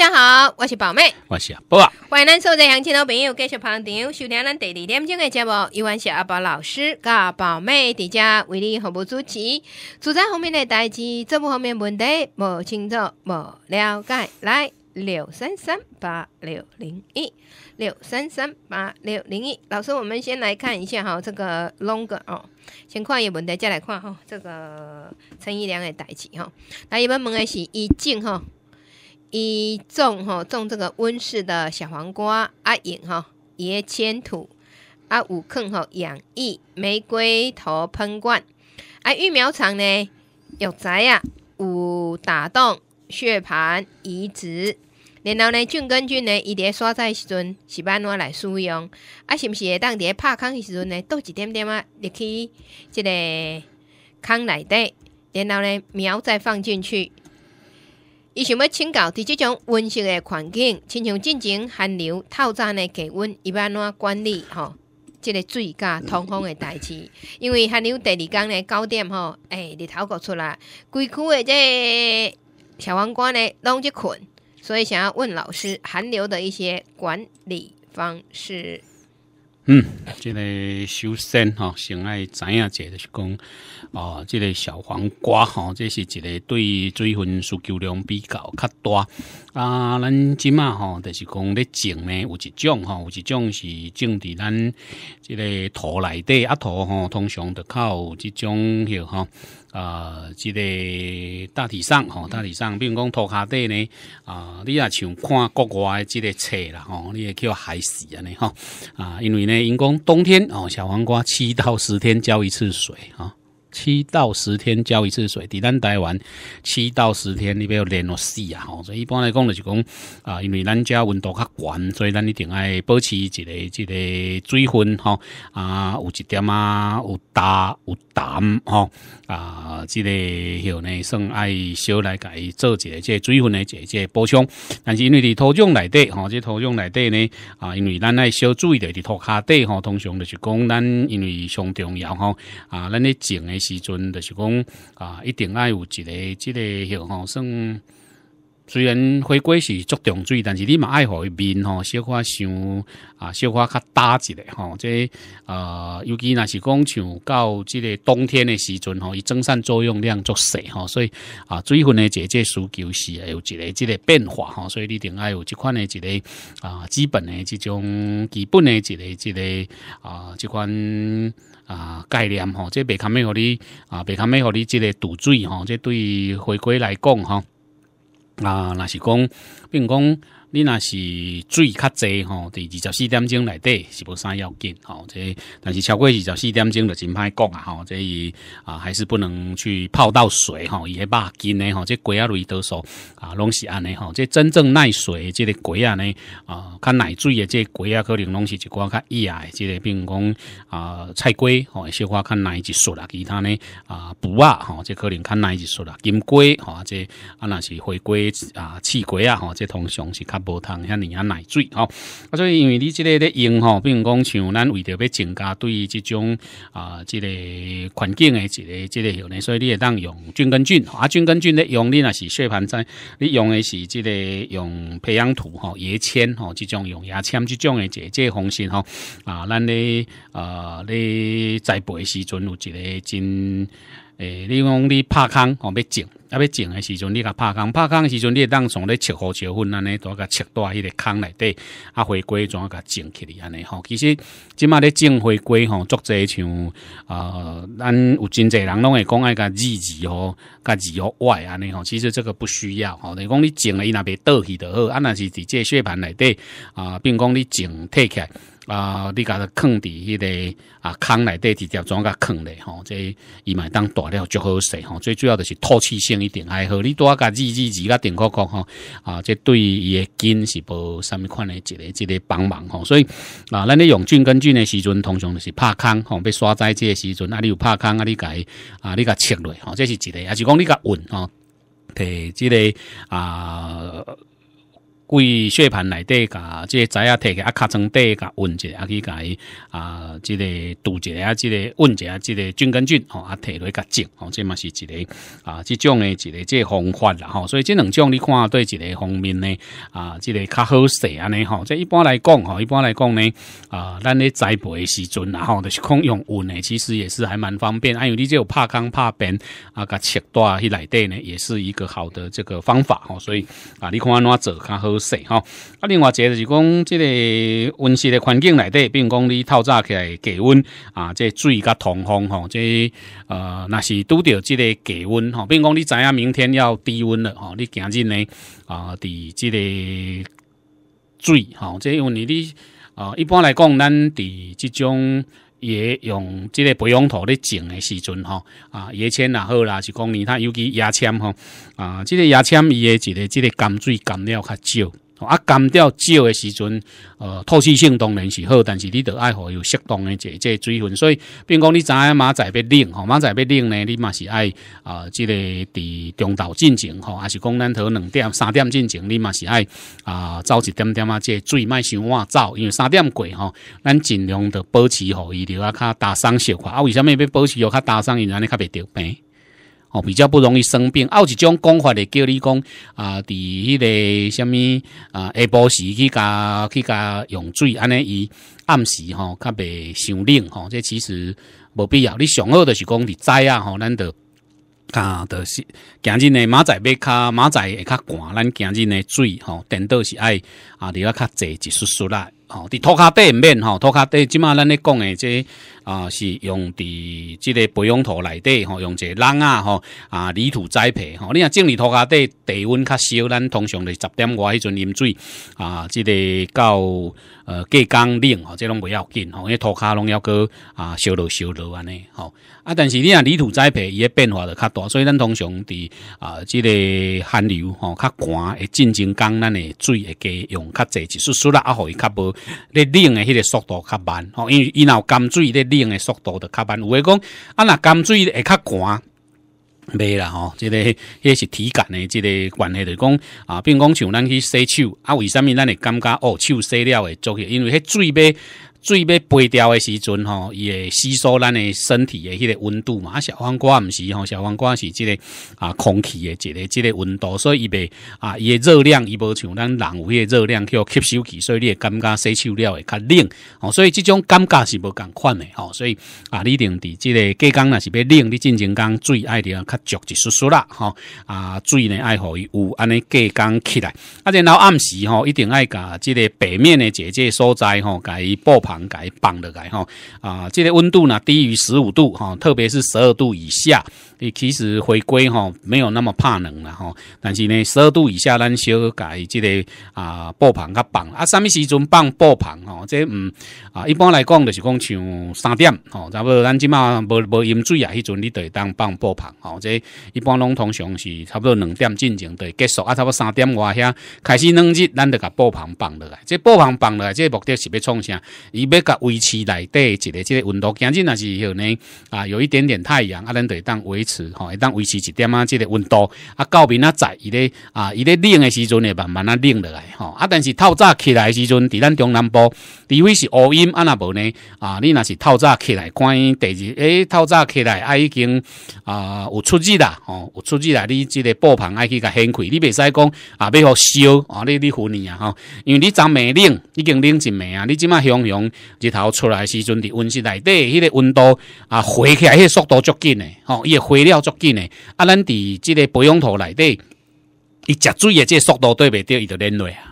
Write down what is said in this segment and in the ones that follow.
大家好，我是宝妹，我是阿宝，欢迎咱所在乡亲老朋友继续捧场收听咱第二点钟的节目，依然是阿宝老师甲宝妹在家为你服不主持。住在后面的代志，这不后面问题不清楚、不了解，来六三三八六零一六三三八六零一。老师，我们先来看一下哈，这个 longer 哦，先看一问题，再来看哈，这个陈一良的代志哈，来一般问的是意境哈。伊种吼种这个温室的小黄瓜，啊，引吼叶迁土，啊，五坑吼养一玫瑰头喷灌，啊，育苗场呢育仔呀有打洞穴盘移植，然后呢菌根菌呢伊伫咧刷在时阵，要安怎来使用，啊是毋是会当伫拍空坑时阵呢倒一点点啊入去即个坑内底，然后呢苗再放进去。伊想要请教，伫即种温室的环境，亲像进行寒流透帐的降温，要安怎管理？吼这个最佳通风的代志，因为寒流第二天呢九点，吼哎，日头阁出来，规区的这小黄瓜呢拢在困，所以想要问老师寒流的一些管理方式。嗯，这个首先哈，先爱知影者就是讲，哦，这个小黄瓜哈，这是一个对水分需求量比较较大啊。咱即嘛吼，就是讲咧种呢，有一种吼，有一种是种伫咱即个土内底，啊土吼，通常较靠即种许吼。呃，这个大体上哦，大体上，比如讲拖下底呢，啊，你也想看国外这个车啦，哦，你也叫海死啊尼吼，啊，因为呢，因讲冬天哦，小黄瓜七到十天浇一次水啊。七到十天浇一次水，伫咱台湾七到十天你不要连落死啊！吼，所以一般来讲就是讲啊，因为咱家温度较悬，所以咱一定爱保持一个一个水分吼啊，有一点啊，有大有淡吼啊，即个吼呢，算爱少来改做一个个水分的一个补充。但是因为伫土壤内底吼，即土壤内底呢啊，因为咱爱少注意的伫土下底吼，通常就是讲咱因为上重要吼啊，咱咧种的。时阵就是讲啊，一定爱有一个、一个像吼，虽然回归是做重水，但是你嘛爱好伊面吼，小花像啊，小花较搭一个吼，这呃，尤其那是讲像到这个冬天的时阵吼，伊增散作用量作势吼，所以啊，水分的解解需求是会有一个、即个变化吼，所以你定爱有这款的一个啊，基本的这种基本的一个、一个啊，这款。啊概念吼，即袂堪要互你啊，袂堪要互你即个堵嘴吼，即对回归来讲吼，啊，若是讲，比如讲。你若是水较济吼，伫二十四点钟内底是无啥要紧吼。这但是超过二十四点钟就真歹讲啊吼。这啊还是不能去泡到水吼，伊迄肉筋诶吼。这鸡啊类多数啊，拢是安尼吼。这真正耐水，这个鸡啊呢啊较耐水的，这鸡啊可能拢是一寡较硬诶，即个比如讲啊菜鸡吼，小可较耐一束啦，其他呢啊布啊吼，这可能较耐一束啦，金鸡吼，这啊若是回归啊刺鸡啊吼，这通常是较。无通遐尼啊奶水吼，啊，所以因为你即个咧用吼，并讲像咱为着要增加对即种啊，即个环境诶，一个、即个样咧，所以你会当用菌根菌，啊，菌根菌咧用你若是血盘菜，你用诶是即个用培养土吼、叶签吼，即种用叶签即种诶，即个方式吼啊，咱咧啊，咧栽培时阵有一个真诶，你讲你拍空吼要种。啊，要种的时阵，你甲拍空，拍空的时阵，你当从咧切好切分安尼，大甲切大迄个空内底，啊，回归怎甲种起的安尼吼。其实即卖咧种回归吼，作在像呃，咱有真济人拢会讲爱甲日字吼，甲字吼外安尼吼。其实这个不需要吼，你讲你种伊那边倒去就好，啊那是伫这血盘内底啊，并讲你种退起。来。啊，你甲的坑伫迄个啊，坑内底底点装甲坑咧吼，这伊买当大料就好势吼，最主要的是透气性一定，爱好，你多甲日日日甲定块讲吼啊，这对伊个筋是无啥物款诶，一个一个帮忙吼，所以啊，咱咧用菌根菌诶时阵通常就是拍坑吼，被刷灾这个时阵啊，你有拍坑啊，你甲啊，你甲切落吼，这是一个，也是讲你甲稳吼，提这个啊。贵血盘内底甲即个仔啊，摕起啊，尻川底甲稳者啊，去甲伊啊，即个堵者啊，即个稳者啊，即个菌根菌吼啊，摕落去种吼，即嘛是一个啊，即种诶，一个即个方法啦吼，所以即两种你看对一个方面呢啊，即个较好势啊呢吼。即一般来讲吼，一般来讲呢啊，咱咧栽培时阵然吼，就是讲用稳诶，其实也是还蛮方便。啊，因为你即有怕空怕边啊，甲切断去内底呢，也是一个好的这个方法吼。所以啊，你看安怎做较好。是啊，另外一个就是讲，即个温室的环境内底，比如讲你透早起来低温啊，即水甲通风吼，即呃，那是拄着即个低温比如讲你知影明天要低温了吼，你今日呢啊，伫即个水吼，即因为你啊，一般来讲，咱伫即种。也用即个培养土咧种的时阵吼，啊，叶签也好啦是讲你，它尤其芽签吼，啊，即个芽签伊的一个即个干水干料较少。啊，干掉少的时阵，呃，透气性当然是好，但是你得爱好有适当的这这水分。所以，比如讲你知影马仔要冷，吼马仔要冷呢，你嘛是爱啊，即个伫中岛进前吼，还是讲咱头两点三点进前，你嘛是爱啊，早一点点啊，这水卖伤晏走，因为三点过吼，咱尽量的保持好伊，另啊较打上小块。啊，为什么要保持要它打为安尼较袂病？比较不容易生病，有一种讲法咧叫你讲啊，伫迄个什么啊下晡时去加去加用水，安尼伊暗时吼，较袂伤冷吼，这其实无必要。你上好就是讲你知啊吼，咱都啊都是今日呢马仔要较马仔会较寒，咱今日呢水吼，等倒是爱啊，你要较济一丝丝啦，吼，伫拖骹底毋免吼，拖骹底即嘛咱咧讲诶即。啊，是用伫即个培养土内底吼，用一个壤啊吼啊泥土栽培吼。你若种泥土下底地温较少，咱通常哩十点外迄阵饮水啊，即个到呃过降冷吼，即拢袂要紧吼，因为土骹拢要个啊烧热烧热安尼吼。啊，但是你若泥土栽培伊个变化就较大，所以咱通常伫啊即个寒流吼较寒，会进渐降咱的水会加用较济，就是速啦啊，互伊较无，咧冷的迄个速度较慢吼，因为伊有干水咧用的速度就较慢，有诶讲啊，若甘水会较寒，袂啦吼。即个也是体感诶，即个关系来讲啊，比如讲像咱去洗手啊，为虾物咱会感觉哦，手洗了会足气？因为迄水袂。水要背掉的时阵吼，伊会吸收咱的身体的迄个温度嘛？小黄瓜毋是吼，小黄瓜是即个啊空气的即个即个温度，所以伊袂啊伊的热量伊无像咱人有迄个热量去吸收去，所以你会感觉洗手了会较冷哦。所以这种感觉是无共款的哦。所以啊，你一定伫即个过江若是要冷，你进前讲水爱滴较浊一丝丝啦吼。啊，水呢爱互伊有安尼过江起来，啊然后暗时吼一定爱甲即个北面的姐姐所在吼，甲伊布。盘改放的改哈啊，这个温度呢低于十五度哈，特别是十二度以下，你其实回归哈没有那么怕冷了哈。但是呢十二度以下咱小改这个啊，布盘较放啊，什么时阵放布盘哦？这嗯啊，一般来讲就是讲像三点哦，差不多咱今嘛无无饮水啊，迄阵你会当放布盘哦。这一般拢通常是差不多两点进前会结束啊，差不多三点外遐开始冷日，咱就把布盘放落来。这布盘放落来，这目的是要创啥？伊要甲维持内底一个即个温度，今日若是有呢啊，有一点点太阳，啊，咱会当维持吼，当维持一点啊即个温度。啊，到明啊载伊咧啊伊咧冷的时阵会慢慢啊冷落来吼。啊，但是透早起来时阵，伫咱中南部，除非是乌阴啊若无呢啊，你若是透早起来，看第二诶，透早起来啊已经啊有出日啦吼，有出日啦，你即个布棚爱去甲掀开，你袂使讲啊要互烧啊，你你昏去啊吼，因为你昨暝冷，已经冷一暝啊，你即马向阳。日头出来时阵，伫温室内底，迄个温度啊，回起来迄速度足紧诶，吼，伊会回了足紧诶。啊，咱伫即个培养土内底，伊食水诶，即个速度对袂对，伊就黏落。啊。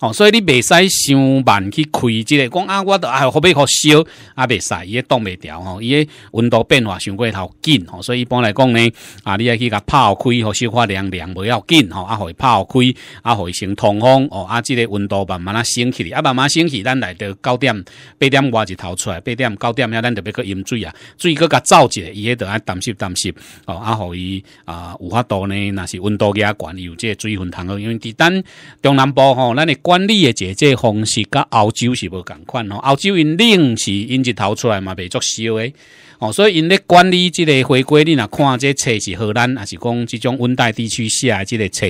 哦，所以你袂使上慢去开，即个讲啊，我都啊，好比好烧啊，袂使伊个冻袂掉吼，伊个温度变化伤过头紧吼，所以一般来讲呢，啊，你要去甲泡开互烧化凉凉，袂要紧吼，啊，互伊泡开，啊，互伊成通风哦，啊，即个温度慢慢啊升起，啊，慢慢升起，咱来到九点，八点外就头出来，八点九点遐，咱就要去饮水啊，水佮佮一者，伊个就爱担心担心哦，啊，互伊啊，有法度呢，若是温度也管有即个水分通好，因为伫咱中南部吼，咱你。管理的解决方式，甲澳洲是无同款哦。澳洲因冷是因一头出来嘛，未作烧诶。哦，所以因咧管理即个回归，你若看这册是荷兰，还是讲即种温带地区下即个册，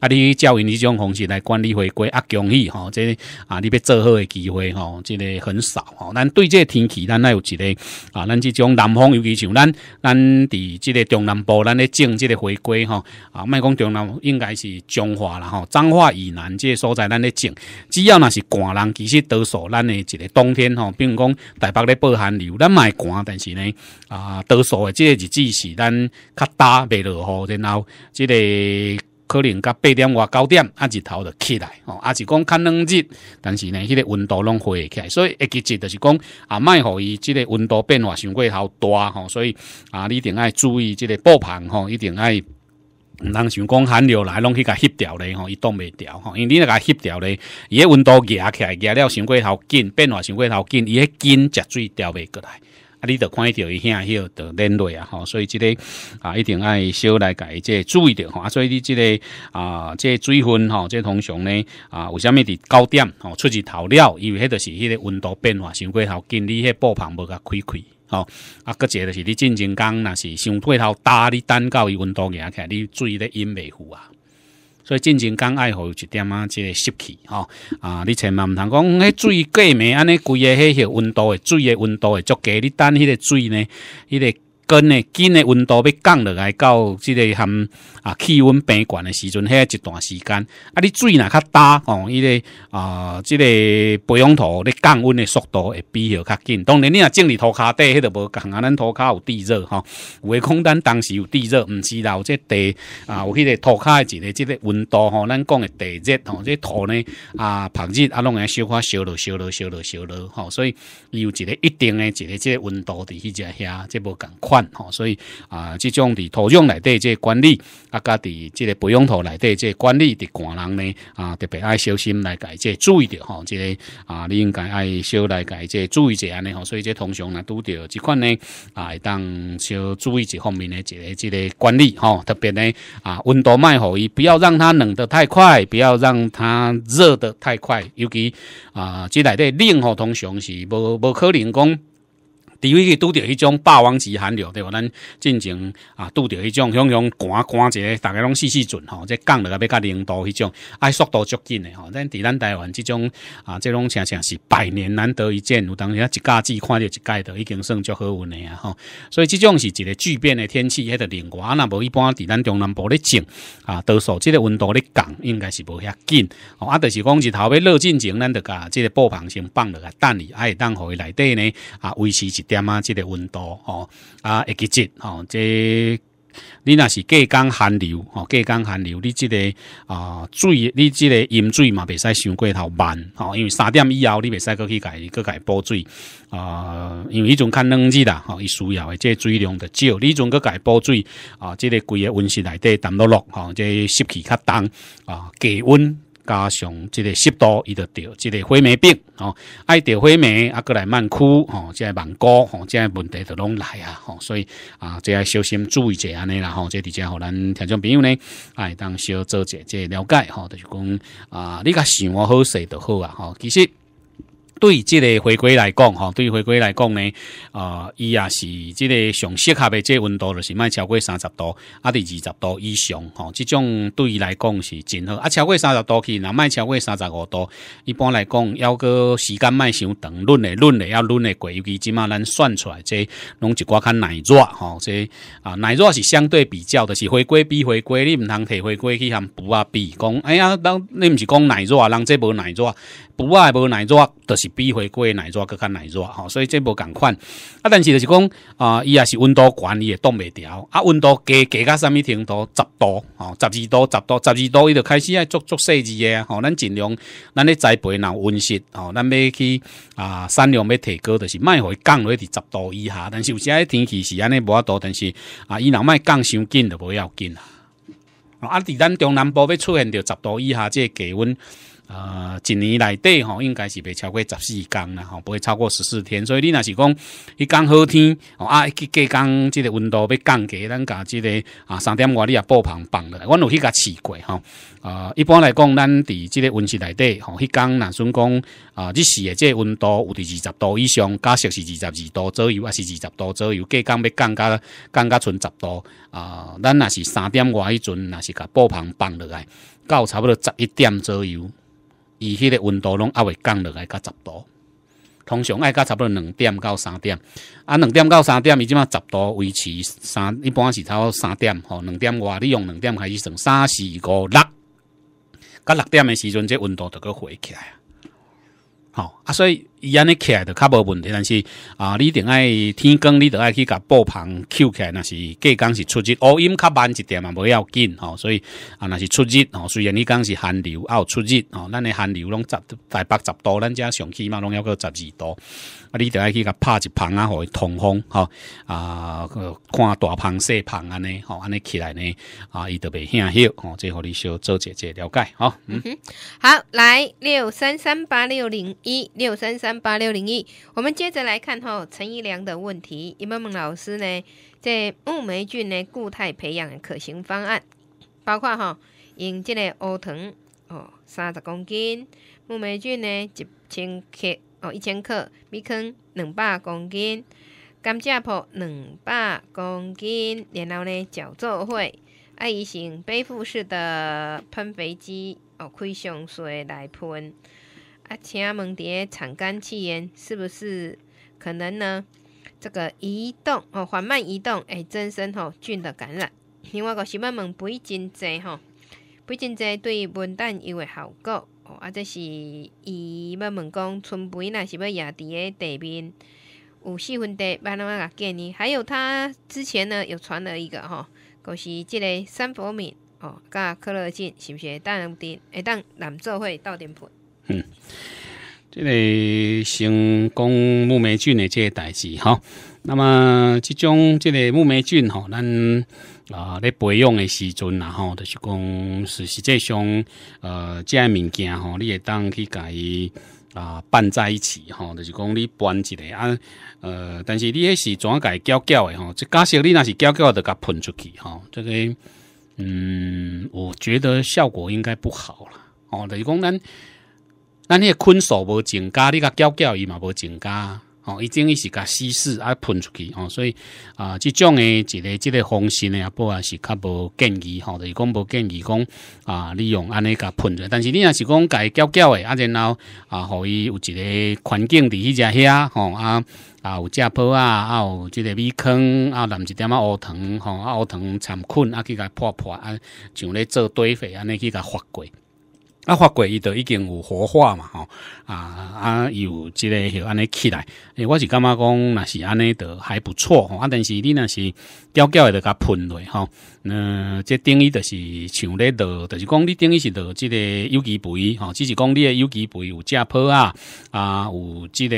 啊，你教因即种方式来管理回归啊，恭喜吼，即啊，你要做好的机会吼，即个很少哦。咱对这天气，咱也有一个啊，咱即种南方，尤其像咱咱伫即个中南部，咱咧种即个回归吼，啊，卖讲中南应该是中华啦吼，彰化以南即个所在，咱咧种只要若是寒人，其实多数咱诶一个冬天吼，比如讲台北咧暴寒流，咱卖寒，但是呢。啊，多数诶，即个日子是咱较焦未落雨，然后即个可能甲八点外、九点，啊日头就起来吼，啊是讲较冷日，但是呢，迄个温度拢会起来，所以一日就是讲啊，卖互伊即个温度变化伤过头大吼，所以啊，你一定爱注意即个布盘吼，一定爱，通想讲寒流来拢去甲吸掉咧吼，伊冻袂掉吼，因为你甲吸掉咧，伊个温度热起来，热了伤过头紧，变化伤过头紧，伊个筋食水掉袂过来。啊你著看着伊遐迄著冷落啊吼所以即个啊一定爱小来家己即注意着吼啊所以你即个啊即个水分吼即个通常呢啊为啥物伫九点吼出日头了因为迄著是迄个温度变化伤过头今日迄个布棚无甲开开吼啊一个著是你进前工若是伤过头焦你等到伊温度行起来你水咧淹袂赴啊所以进行讲爱好有一点啊，即湿气吼啊，你千万唔通讲，迄水过热，安尼规个迄个温度，水诶温度诶，足低，你等迄个水呢，迄个。跟呢，今呢温度要降落来，到即个含啊气温变悬的时阵，遐一段时间，啊，你水若较大哦，伊个啊，即个培养土你降温的速度会比较较紧。当然，你若正里土骹底，迄个无共啊，咱土骹有地热吼、有诶恐咱当时有地热，唔知道即地啊，有迄个土卡一个即个温度吼，咱讲的地热吼，即土呢啊，曝日啊，拢会小块烧落、烧落、烧落、烧落吼，所以有一个一定的一个即个温度伫迄只遐，即无共快。好，所以啊，即种伫土壤内底即个管理，啊，家伫即个培养土内底即个管理的寒人呢，啊，特别爱小心来改，这注意着哦即个啊，你应该爱少来改，这注意一下吼，所以个通常呢，拄着即款呢，啊，当少注意一方面的一个即个管理哦，特别呢，啊，温度卖好，不要让它冷得太快，不要让它热得太快，尤其啊，即内底冷吼，通常是无无可能讲。除非去拄着迄种霸王级寒流，对无？咱进前啊，拄着迄种向向寒寒者，逐家拢试试准吼。即降落来要较零度迄种，爱速度足紧诶吼。咱伫咱台湾即种啊，即种恰恰是百年难得一见。有当时一季季看着一季都已经算足好运诶啊。吼。所以即种是一个巨变诶天气，迄个零啊若无一般伫咱中南部咧种啊，多数即个温度咧降应该是无遐紧哦。啊，就是讲是头尾热进前，咱就甲即个布棚先放落来等，伊啊，会当互伊内底呢啊，维持一点。点啊！即个温度吼啊，会个节吼，即你若是季江寒流吼，季江寒流，你即个啊水，你即个饮水嘛，袂使伤过头慢吼，因为三点以后，你袂使再去改去改补水啊。因为迄阵较冷日啦，吼，伊需要的即水量着少，你阵去改补水啊。即个规个温室内底淡落落，吼，即湿气较重啊，低温。加上即个湿度，伊就着，即个灰霉病吼，爱着灰霉啊，过来慢枯吼，即个芒果吼，即个问题都拢来啊，吼，所以啊，即个小心注意者安尼啦，吼，即伫遮互咱听众朋友呢，爱当小做者即了解，吼，就是讲啊，你较想我好势就好啊，吼，其实。对即个回归来讲，吼，对回归来讲呢，啊，伊也是即个上适合的，这温度就是卖超过三十度，啊，得二十度以上，吼，即种对伊来讲是真好，啊，超过三十度去，若卖超过三十五度，一般来讲，要个时间卖伤长，轮的轮的要轮的过，尤其即码咱算出来，这拢一寡较耐热，吼，这啊耐热是相对比较的，是回归比回归，你毋能摕回归去含补啊，比讲哎呀，当你毋是讲耐热，人这无耐热，补啊无耐热是比回过奶热搁较奶热吼，所以这无共款啊。但是就是讲啊，伊也是温度管理也冻袂调啊。温度低低到什么程度？十度哦，十二度、十度、十二度，伊就开始爱做做设置啊。吼，咱尽量咱咧栽培人温室哦，咱要去啊，产量要提高，就是卖回降落去十度以下。但是有些天气是安尼无啊多，但是啊，伊若卖降伤紧就不要紧啊。啊，伫咱中南部要出现到十度以下这低温。呃，一年内底吼，应该是袂超过十四天啦，吼，不会超过十四天。所以你若是讲一讲好天，啊，计计讲即个温度要降低，咱甲即个啊三点外你也布棚放落来。阮有去甲试过吼，呃，一般来讲，咱伫即个温室内底吼，一讲，若算讲啊，日时诶即个温度有伫二十度以上，加小是二十二度左右，还是二十度左右，计讲要降低，降低剩十度啊。咱若是三点外迄阵，若是甲布棚放落来，到差不多十一点左右。伊迄个温度拢也会降落来，甲十度，通常爱到差不多两点到三点，啊，两点到三点，伊即嘛十度维持三，一般是多三点吼，两点外你用两点开始从三四五六，到六点的时阵，即温度就阁回起来，啊，好啊，所以。伊安尼起来就较无问题，但是啊，你顶爱天光，你顶爱去甲布棚翘起来，若是计讲是出日，乌阴较慢一点嘛，无要紧哦。所以啊，若是出日哦，虽然你讲是寒流，啊有出日哦，咱诶寒流拢十台百十度，咱只上起码拢有个十二度，啊，你顶爱去甲拍一棚啊，伊通风吼。啊，看大棚、细棚安尼，吼安尼起来呢啊，伊就袂歇歇，吼，最互你小做姐姐了解哈。嗯哼，好，来六三三八六零一六三三。八六零一，我们接着来看哈，陈一良的问题，伊们问老师呢，在木霉菌呢固态培养可行方案，包括哈，用这个蔗糖哦三十公斤，木霉菌呢一千克哦一千克，米糠两百公斤，甘蔗粕两百公斤，然后呢搅作会，爱伊用背负式的喷肥机哦开上水来喷。啊，请问伫蝶产干气炎是不是可能呢？这个移动哦，缓慢移动，会增生吼菌的感染。另外个是要问肥真济吼，肥真济对笨蛋有诶效果哦。啊，这是伊要问讲春肥若是要野伫诶地面有四分地，安怎甲建议。还有他之前呢有传了一个吼，就是即个三佛咪哦甲克乐静，是毋是？当滴会当蓝做会到点喷。嗯，即个先讲木霉菌的这些代志哈，那么即种即个木霉菌哈，咱啊在培养的时阵，然后就是讲是实际上呃，这物件吼你也当去改啊拌在一起吼，就是讲你拌一个啊呃，但是你也是怎改搅搅的吼，这假设你若是搅搅的，它喷出去吼，这个嗯，我觉得效果应该不好了哦，就是讲咱。咱迄个昆虫无增加，你甲搅搅伊嘛无增加，哦，伊经伊是甲稀释啊喷出去哦，所以啊，即种诶一个即个方式呢，不管是较无建议吼，就是讲无建议讲啊，利用安尼甲喷出，但是你若是讲己搅搅诶，啊，然后啊，互伊有一个环境伫迄只遐吼啊啊，有食坡啊，啊有即个米糠啊，淋一点仔乌糖吼，啊乌糖掺菌啊去甲破破啊，像咧做堆肥安尼去甲发过。啊，法国伊都已经有活化嘛吼，啊啊有即个许安尼起来。诶，我是感觉讲？那是安尼的还不错，吼，啊，但是你若是调钓的，着甲喷落，吼。嗯，这定义就是像咧的，就是讲你定义是的，即个有机肥，吼，只是讲你的有机肥有加坡啊啊，有即个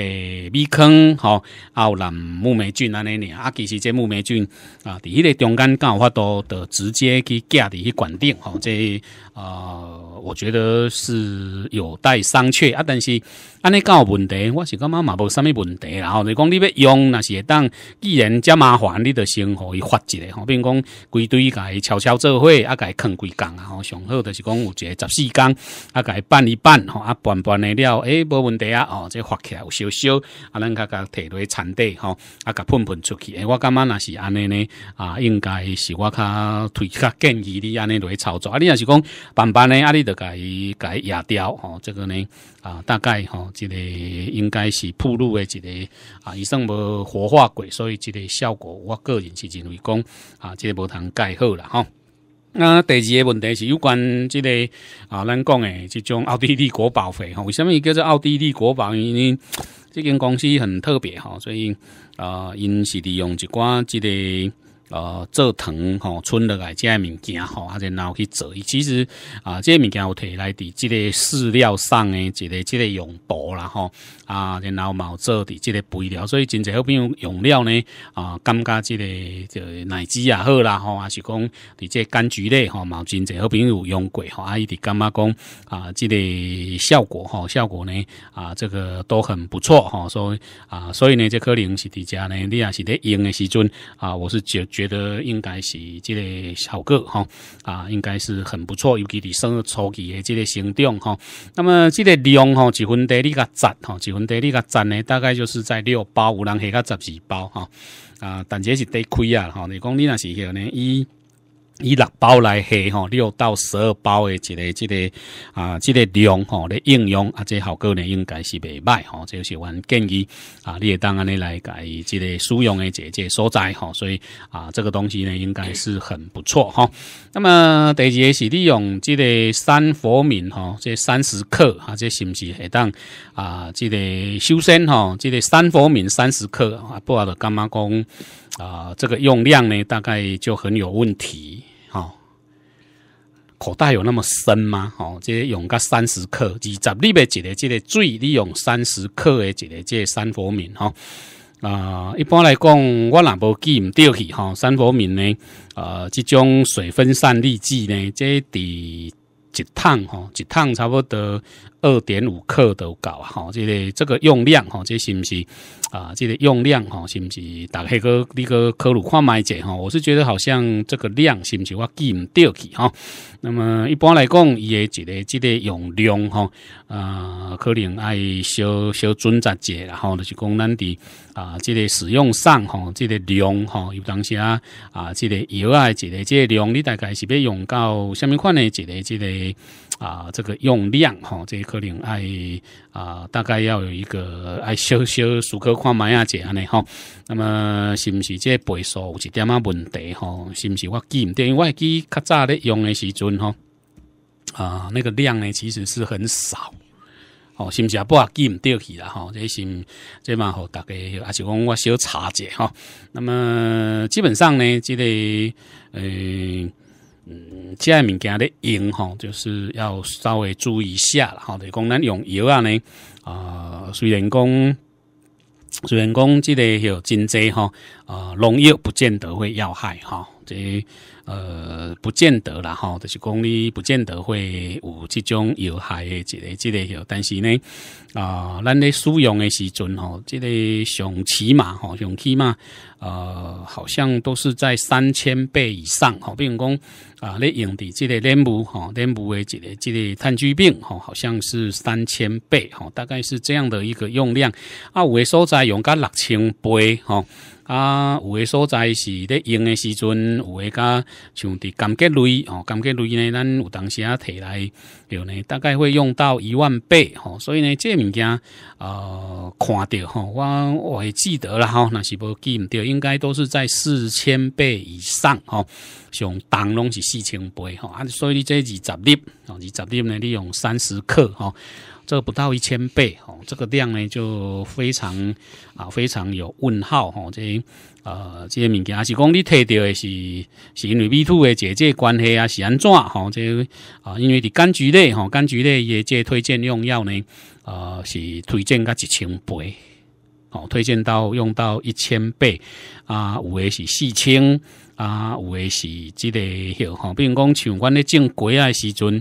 米坑，吼，啊，有蓝木霉菌安尼尔，啊，其实这木霉菌啊，伫迄个中间敢有法度就直接去家己去管定，吼，这呃，我觉得是有待商榷啊，但是。安尼有问题，我是感觉嘛无啥物问题。然后你讲你要用，若是会当。既然遮麻烦，你就先互伊发一个。好，比如讲规堆伊悄悄做伙，啊，伊扛几工啊。吼，上好就是讲有一个十四工，啊，伊办一办，吼，啊，办办的了，诶无问题啊。哦，这发起来有少少，啊，咱甲摕落去产地，吼，啊，甲喷喷出去。诶、我感觉若是安尼呢，啊，应该是我较推较建议你安尼落去操作。啊，你若是讲办办的，啊，你伊甲伊压掉。吼，这个呢，啊，大概，吼。一个应该是铺路的一个啊，伊算无活化过，所以这个效果，我个人是认为讲啊，这个无通盖好啦哈。那第二个问题是有关这个啊，咱讲的这种奥地利国宝费，吼，为什么叫做奥地利国宝？因呢，这间公司很特别哈，所以啊，因是利用一寡这个。呃，做糖吼，存落来遮物件吼，啊，然后去做。其实啊，些物件有摕来伫即个饲料上诶，一个即个用途啦吼，啊，然后毛做伫即个肥料，所以真侪好朋友用料呢，啊，感觉即个就奶汁也好啦吼，啊，是讲伫即柑橘类吼，毛真侪好朋友用过吼，啊，伊伫感觉讲啊，即个效果吼，效果呢，啊，这个都很不错吼，所以啊，所以呢，这可能是伫遮呢，你啊是伫用诶时阵啊，我是觉。觉得应该是这个小个哈啊，应该是很不错，尤其你生日初期的这个成长哈。那么这个量哈，一分地里个占哈，一分地里个占呢？大概就是在六包，有人下个十二包哈啊，但这是得亏啊哈。你讲你那是要呢伊。以六包来下吼，六到十二包的一个、一个啊、这个量吼的应用啊，这效果呢应该是未歹吼。就是我建议啊，你也当然尼来改这个使用的这个所在吼，所以啊，这个东西呢应该是很不错哈。那么第二个是利用这个三佛敏吼，这三十克啊，这是不是会当啊？这个修身吼，这个三佛敏三十克啊，不晓得干嘛讲。啊，这个用量呢，大概就很有问题。吼，口袋有那么深吗？哦，这些用个三十克、二十，粒的一个，这个水你用三十克的，一个这三伏敏哈啊。一般来讲，我那无记唔对去哈。三伏敏呢，呃，这种水分散粒剂呢，这得一趟哈，一趟差不多。二点五克都够吼，即个这个用量，吼，即是不是啊？即个用量，吼，是不是打开个那个科鲁花买者？吼，我是觉得好像这个量是不是我记唔掉去哈，那么一般来讲，伊的这个即个用量，哈，啊，可能爱小小准则者，然后就是讲咱的啊，即个使用上，哈，即个量，哈，有当时啊，啊，即个药啊，这个即个量，你大概是要用到什么款的？这个这个。啊，这个用量哈，这一颗灵爱啊，大概要有一个，哎，小少数颗看买啊姐安尼哈。那么，是不是这倍数有一点啊问题哈？是不是我记唔对？因为我记较早咧用的时阵哈，啊，那个量呢其实是很少，哦，是不是啊？不记唔掉起啦，吼，这是这嘛吼，大概还是讲我小查者吼。那么基本上呢，这个，嗯。嗯，这物件咧用吼，就是要稍微注意一下啦。哈，就讲咱用药啊呢，啊，虽然讲虽然讲这个有真济哈，啊，农药不见得会要害哈，这。呃，不见得啦，吼，就是讲你不见得会有这种有害的这类、这类药，但是呢，啊，咱咧使用的时候，吼，这个上起码，吼，上起码，呃，好像都是在三千倍以上，吼，比如讲啊，咧用的这个链部，吼，链部的这个这个炭疽病，吼，好像是三千倍，吼，大概是这样的一个用量，啊，有的所在用个六千倍，吼。啊，有诶所在是咧用诶时阵，有诶加像伫甘吉类吼，甘吉类呢，咱有当时啊提来，有呢大概会用到一万倍哦，所以呢，这物件呃，看到吼，我我会记得了吼，那是无记毋着，应该都是在四千倍以上哦，像重拢是四千倍吼，所以你这二十粒，二十粒呢，你用三十克吼。这不到一千倍哦，这个量呢就非常啊，非常有问号哈。这呃这些物件，还是讲你摕到的是是因为 B two 的姐姐关系啊，是安怎哈？这啊，因为伫柑橘类哈，柑橘类业界推荐用药呢，啊是推荐个一千倍，哦，推荐到用到一千倍啊，有的是四千啊，有的是这个，比如讲像我咧种瓜啊时阵。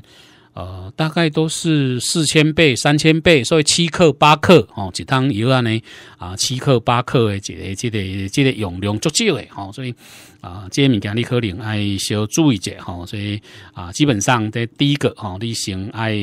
呃，大概都是四千倍、三千倍，所以七克、八克哦，一汤油安尼啊，七克、八克诶，这个、这个、这个用量足少诶，吼，所以啊，这物件你可能爱小注意者吼，所以啊，基本上在第一个吼，你先爱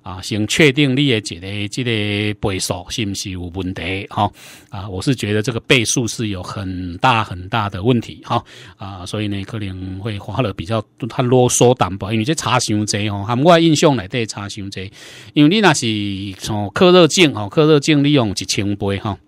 啊，先确定你诶这个个倍数是毋是有问题吼啊，我是觉得这个倍数是有很大很大的问题哈啊，所以呢，可能会花了比较他啰嗦淡薄，因为这差伤侪吼，含我上内底差伤济，因为你若是从克热镜哦，克热镜你用一千倍吼，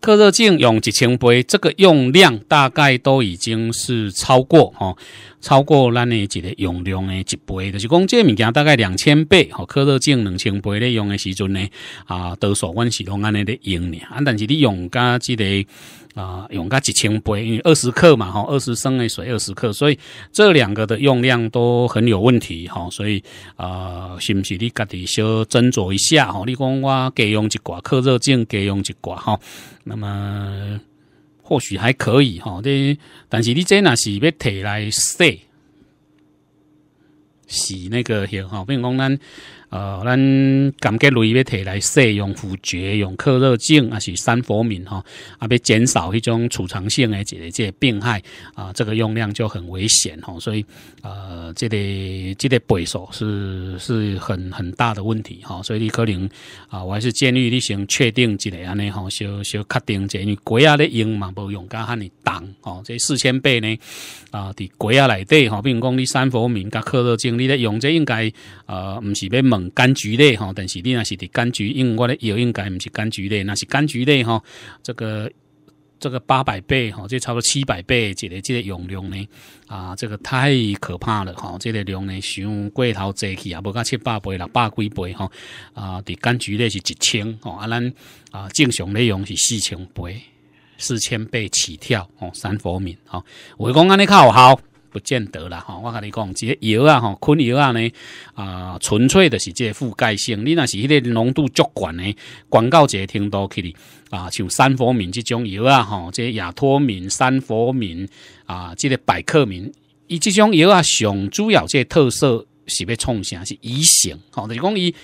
克热镜用一千倍，这个用量大概都已经是超过吼，超过咱的一个用量的一倍就是讲这物件大概两千倍吼，克热镜两千倍咧用的时阵呢，啊，多数阮是拢安尼咧用呢，啊，但是你用噶这个。啊，用个几千杯，因为二十克嘛，哈，二十升的水二十克，所以这两个的用量都很有问题，哈，所以啊，是不是你家己小斟酌一下，哈，你讲我加用一挂，克热净加用一挂，哈，那么或许还可以，哈，但是你这那是要提来说。是那个吼，比如讲咱呃，咱感觉类要提来使用腐蕨、用克热净啊，是三佛敏吼，啊，要减少一种储藏性的这个这个病害啊，这个用量就很危险吼，所以呃，这个这个倍数是是很很大的问题吼，所以你可能啊，我还是建议你先确定一下尼吼，小小确定者，因为贵啊咧用嘛，不用干喊你重吼，这四千倍呢啊，伫贵啊内底吼，比如讲你三佛敏加克热净。你用这应该，呃，唔是要问柑橘类哈，但是你那是伫柑橘因为我咧药应该唔是柑橘类，那是柑橘类哈，这个这个八百倍哈，这差不多七百倍，这个这个用量呢，啊，这个太可怕了哈，这个量呢，上过头侪去啊，不讲七八倍六百几倍哈，啊，伫柑橘类是一千，啊，咱啊正常内容是四千倍，四千倍起跳哦，三佛敏哦，我讲安尼有好。不见得啦，哈！我跟你讲，这药啊，哈，昆药啊呢，啊，纯粹的是这覆盖性。你那是迄个浓度较广的广告剂，听到起哩啊，像三佛敏这种药啊，哈，这亚托敏、三佛敏啊，这个百克敏，伊这种药啊，上主要这特色是要创啥？是宜性，就是讲伊。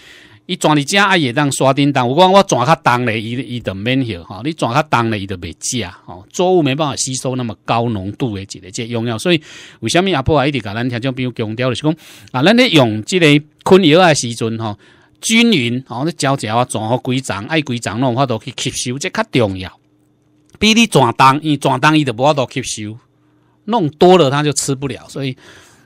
伊转哩假啊，也当刷叮当，我讲我转较重咧，伊伊就免歇吼。你转较重咧，伊就袂食吼。作物没办法吸收那么高浓度的一个这农药，所以为什么阿婆一直甲咱听？就比如强调的是讲啊，咱咧用即个困药诶时阵吼，均匀吼，你浇浇啊，转好规丛爱规丛，弄法都去吸收，这较重要。比你转重，伊为转重伊就无法度吸收，弄多了它就吃不了，所以。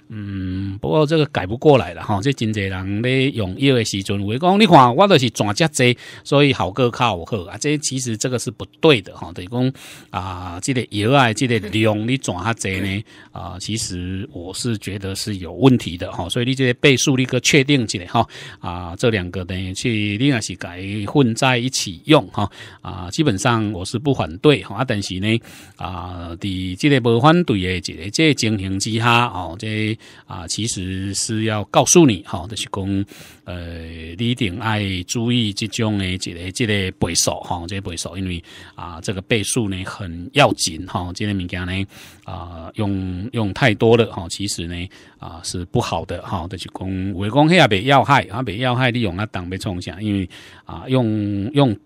嗯，不过这个改不过来了哈。这真济人咧用药的时阵，维讲你看我都是转较济，所以效果较好啊。这其实这个是不对的哈。等于讲啊，即个药啊，即个量你转较济呢啊，其实我是觉得是有问题的哈。所以你这些倍数你个确定起来哈啊，这两个等于去另外是改混在一起用哈啊。基本上我是不反对哈，但是呢啊，伫即个无反对的这个即情形之下哦，即。啊，其实是要告诉你，哈，就是讲，呃，你一定要注意这种的，一个、一个倍数，哈，这个倍数，因为啊，这个倍数呢很要紧，哈，这个物件呢啊，用用太多了，哈，其实呢啊是不好的，哈，就是讲，我讲下别要害，啊，别要害，你用啊当别冲下，因为啊，用用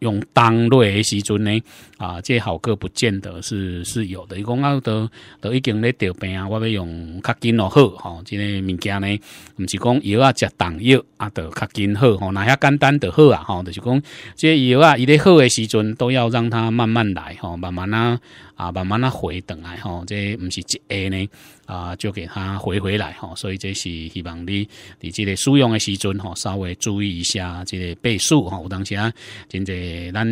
用当类的时阵呢。啊，这好歌不见得是是有的。伊讲啊，都都已经咧得病啊，我们要用较紧咯好吼。即个物件呢，毋是讲药啊食重药啊，都较紧好吼。哪下简单的好啊吼，就是讲这药啊，伊咧好诶时阵，都要让它慢慢来吼，慢慢啊啊，慢慢啊回等来吼。这毋是一下呢啊，就给它回回来吼。所以这是希望你你即个使用诶时阵吼，稍微注意一下即个倍数吼。有当时啊，真在咱。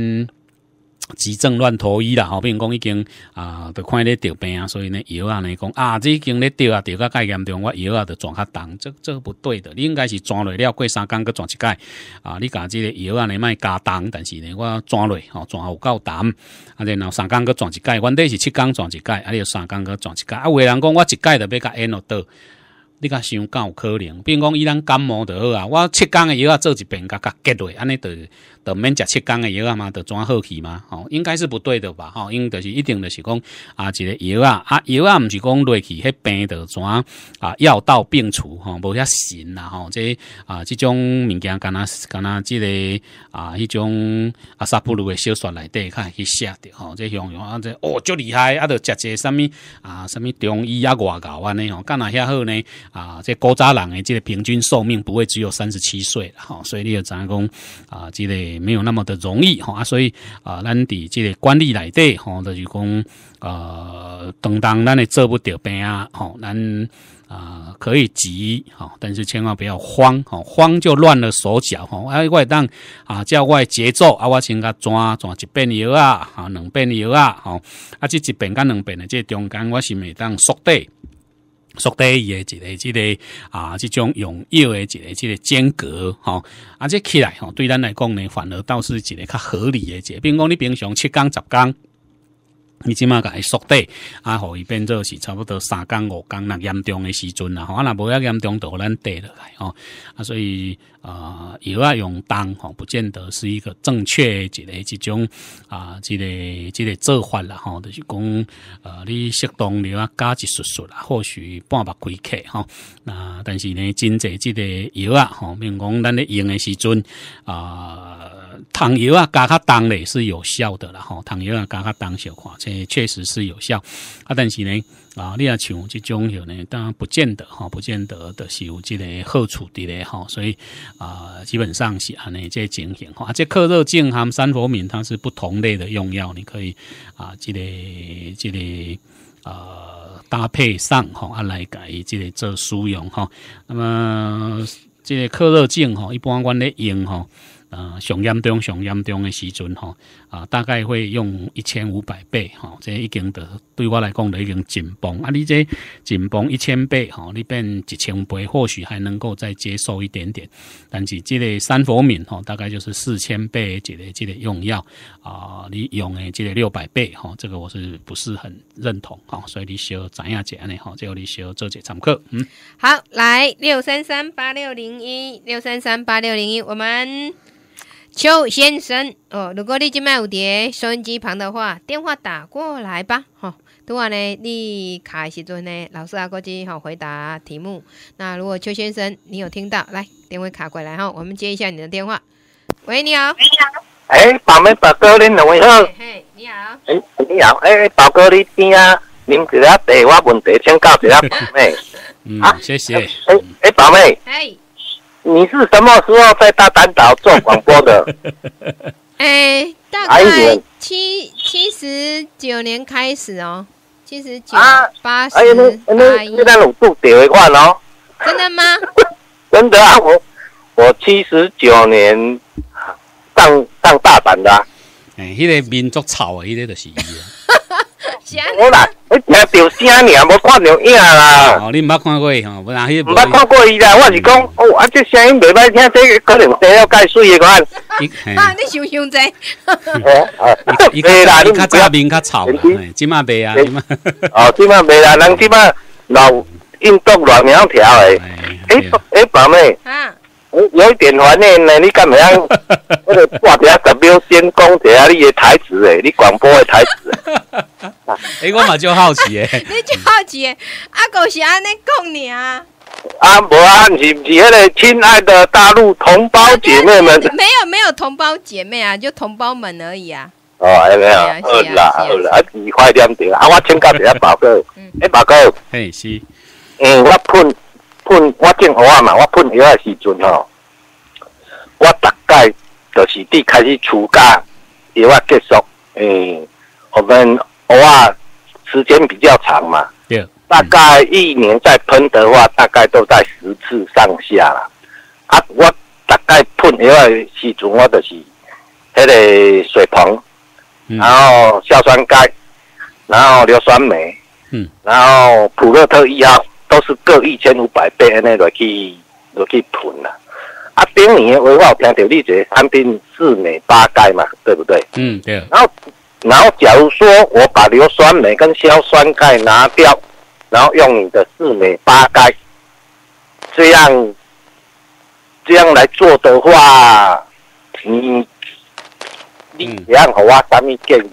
急症乱投医啦，比如讲已经啊，都看咧得病啊，所以呢，药啊，你讲啊，这已经咧着啊，着到介严重，我药啊，着转较重，这这不对的，你应该是转落了过三天搁转一盖啊，你家己个药啊，你莫加重，但是呢，我转落吼，转有够重，啊，然后三天搁转一盖，原底是七天转一盖，啊，有三天搁转一盖，啊，有人讲我一盖着要甲 N 落倒，你甲想干有可能，比如讲伊人感冒就好啊，我七天的药啊做一遍，甲甲结落，安尼着。都免食七天的药啊嘛，都怎好去嘛，哦，应该是不对的吧？哦，因为就是一定的，是讲啊，这个药啊，啊，药啊，唔是讲落去迄病的怎啊，药到病除吼，无遐神啦吼，这啊，这种物件，干哪干哪，这个啊，迄种啊，杀不撸的小说来睇看，写的吼，这形容啊，这哦，足厉害，啊，都食些什么啊，什么中医啊，外搞安尼吼，干哪遐好呢？啊，这古早人诶，这个平均寿命不会只有三十七岁了哈，所以你要怎样讲啊，这个。也没有那么的容易哈，所以啊，咱伫这个管理来底吼，就是讲呃，当当咱也做不着病啊，吼，咱啊可以急哈，但是千万不要慌哈，慌就乱了手脚哈。啊，我当啊叫外节奏啊，我先甲转转一遍药啊，啊，两遍药啊，好，啊，这一遍甲两边呢，即中间我是每当缩底。缩短一个、一个啊，即种用药诶一个、一个间隔，吼啊，这起来吼，对咱来讲呢，反而倒是一个较合理诶一个。比如讲，你平常七天、十工。你起甲伊缩短，啊，互伊变做是差不多三天、五工，那严重诶时阵啦，啊，若无遐严重互咱缀落来，吼，啊，所以。啊，油啊用当吼，不见得是一个正确一个一种啊，一个一个做法啦吼，就是讲呃，你适当的啊加一术术啦，或许半百几克吼。那但是呢，真济这个油啊，吼，如讲咱咧用的时阵啊，烫油啊加较重嘞是有效的啦吼，烫油啊加较重小块，这确实是有效啊，但是呢。啊，你要像这种药呢，当然不见得哈，不见得的有这个好处的嘞哈，所以啊，基本上是按呢在情形哈，这克热净含三佛敏它是不同类的用药，你可以啊，这个这个呃搭配上哈来改这个做使用哈，那么这个克热净哈一般我们用哈。呃，上严重、上严重的时阵吼，啊，大概会用一千五百倍哈，这已经的对我来讲就已经紧绷啊。你这紧绷一千倍哈，你变一千倍，或许还能够再接受一点点，但是这个三佛敏哈，大概就是四千倍这个这个用药啊，你用的这个六百倍哈，这个我是不是很认同啊？所以你需要怎样讲呢？哈，最后你需要做这堂课。嗯，好，来六三三八六零一六三三八六零一，我们。邱先生，哦，如果你在卖蝴蝶收音机旁的话，电话打过来吧。哈，等下呢，你卡开时做呢，老师啊，过去号回答题目。那如果邱先生你有听到，来电话卡过来哈，我们接一下你的电话。喂，你好，你好，哎，宝妹宝哥，你两位好。嘿，你好。哎，你好，哎，宝哥，你听啊，恁在啊，提我问题，请教一下宝贝。嗯，谢谢。哎，哎，宝贝。嘿。你是什么时候在大嶝岛做广播的？哎，大概七七十九年开始哦，七十九、八十八、一现在拢做第一块哦。真的吗？真的啊，我我七十九年当当大嶝的，啊。哎，迄个民族草啊，迄个就是。行啦。我听到声尔，无看到影啦。哦，你毋捌看过吼，不然去。毋捌看过伊啦，我是讲，哦，啊，这声音袂歹听，这个可能听了介水一款。你，啊，你想想仔，哦，哈。啊，你你你，你比较潮，真嘛袂啊，真嘛。哦，真嘛袂啦，人真嘛老印度辣苗条的，哎，哎，宝妹。哈。有一点怀念呢，你干晓？我得挂掉 W 先讲一下你的台词诶，你广播的台词。哎，我嘛就好奇诶。你就好奇诶，阿狗是安尼讲啊？啊，不啊，是毋是？迄个亲爱的大陆同胞姐妹们。没有没有同胞姐妹啊，就同胞们而已啊。哦，安尼有？好啦好啦，啊，子快点点，啊，我请教一下宝哥。嗯，哎，宝哥。嘿，是。嗯，我困。喷，我种花嘛，我喷药的时阵吼，我大概就是从开始除干药啊结束，诶，我们花时间比较长嘛，大概一年在喷的话，大概都在十次上下啦。啊，我大概喷药的时阵，我就是迄个水棚，然后硝酸钙，然后硫酸镁，嗯，然后普乐特一号。都是各一千五百倍安内来去来去囤啦！啊，顶年我有听到你这产品四美八钙嘛，对不对？嗯，对。然后，然后假如说我把硫酸镁跟硝酸钙拿掉，然后用你的四美八钙，这样这样来做的话，你你这样好啊？有啥建议？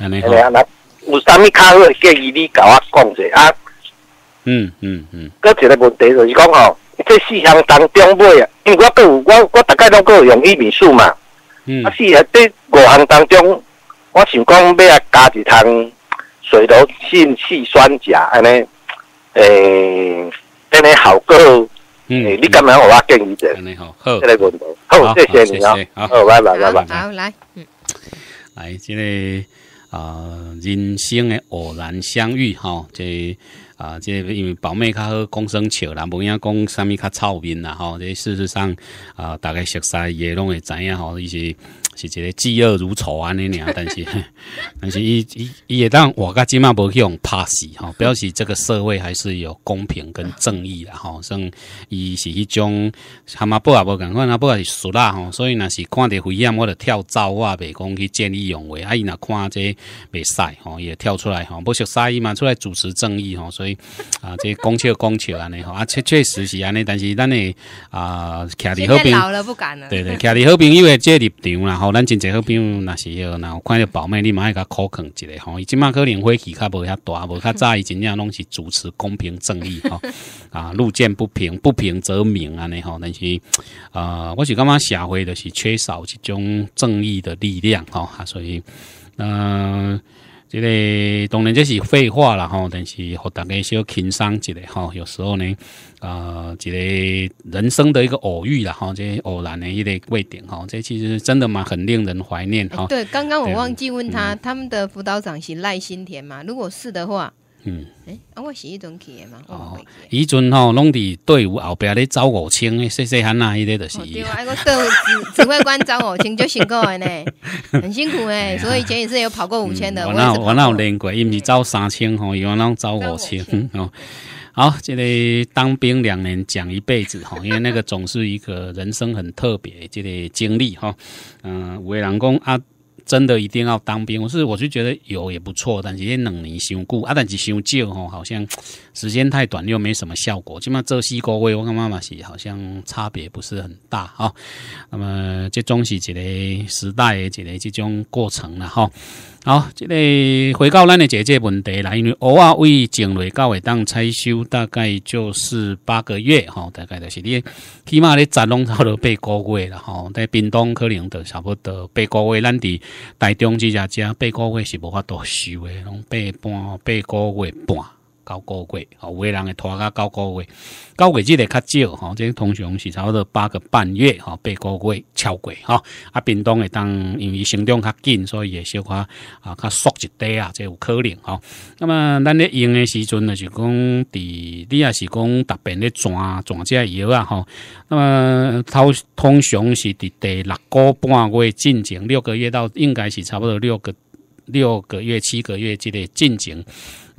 有什么较好建议，你教我讲一下啊？嗯嗯嗯，个一个问题就是讲吼，这四项当中买啊，因为我个有我我大概拢有用伊米素嘛。嗯，啊，四下这五项当中，我想讲买加一汤水溶性四酸钾安尼，诶，安尼效果。嗯，你今日我建议者，你好，好，这个问题，好，谢谢你啊，好，拜拜，拜拜，好来，嗯，来这个啊，人生的偶然相遇哈，这。啊，这因为宝妹较好公生笑啦，无影讲啥物卡臭面啦吼。这事实上啊，大概熟悉也拢会知影吼，伊是。是一个嫉恶如仇安尼俩，但是 但是伊伊伊会当我即嘛无去用拍死吼，表示这个社会还是有公平跟正义的吼，像伊是迄种他妈不也不共款，啊，不也是熟啦吼，所以若是看着危险，我就跳我啊，袂讲去见义勇为啊。伊若看这袂使伊会跳出来吼，不熟悉伊嘛，出来主持正义吼，所以啊，这讲笑讲笑安尼吼，啊，确确实是安尼，但是咱的啊，老了不敢了。对对，徛伫朋边的会个立场啦吼。咱真济好朋友那是，然后看到宝妹，你嘛爱甲苛刻一下吼。伊即马可能火气较无遐大，无较早伊真正拢是主持公平正义吼。啊，路见不平，不平则鸣安尼吼，但是呃，我是感觉社会就是缺少一种正义的力量吼，啊，所以嗯。这个当然这是废话了哈，但是和大家小情商一个哈，有时候呢，呃，这个人生的一个偶遇了哈，这些偶然呢，一些贵点哈，这其实真的嘛，很令人怀念哈。对，刚刚我忘记问他，他们的辅导长是赖新田嘛？如果是的话。嗯，哎，我是一阵去的嘛。哦，以前吼拢伫队伍后边咧走五千，细细汉啊，迄个就是。哦，对啊，啊，我到指挥官走五千就辛苦呢，很辛苦哎。所以前一是有跑过五千的，我那我那有练过，因为走三千吼，有阵拢走五千 哦。好，这里当兵两年，讲一辈子哈，因为那个总是一个人生很特别这个经历哈。嗯，有人讲啊。真的一定要当兵？我是我就觉得有也不错，但是接冷凝修固啊，但是修旧吼，好像时间太短又没什么效果。起码这四个位我感觉嘛是好像差别不是很大哈。那么这东是一个时代，一个这种过程了哈。好，这个回到咱的一个问题啦，因为偶尔为种类到会当拆修，大概就是八个月哈，大概就是你起码你十拢差不多八个月了吼。在冰东可能都差不多八个月，咱伫台中这家家八个月是无法度修的，拢八半八个月半。高月，有哦，人会拖个高骨轨，高即这较少吼、这些通常是差不多八个半月八个月超过，轨哈。啊，冰冻的当，因为生长较紧，所以也小可啊，较缩一点啊，这有可能哈。那么，咱咧用的时阵呢，是讲，伫你也是讲，搭边咧转转这药啊哈。那么，通通常是伫第六个半月进行六个月到应该是差不多六个六个月七个月这个进行。